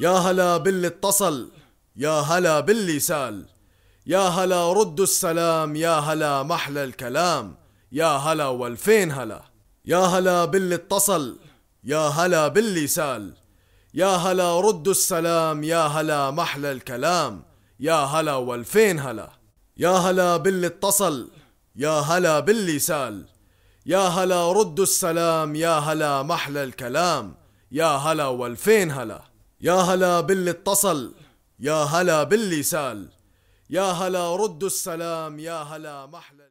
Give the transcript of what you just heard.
يا هلا باللي اتصل يا هلا باللي سال يا هلا رد السلام يا هلا محلى الكلام يا هلا والفين هلا يا هلا باللي اتصل يا هلا باللي سال يا هلا رد السلام يا هلا محلى الكلام يا هلا والفين هلا يا هلا باللي اتصل يا هلا باللي سال يا هلا رد السلام يا هلا محلى الكلام يا هلا والفين هلا يا هلا باللي اتصل يا هلا باللي سال يا هلا رد السلام يا هلا محلى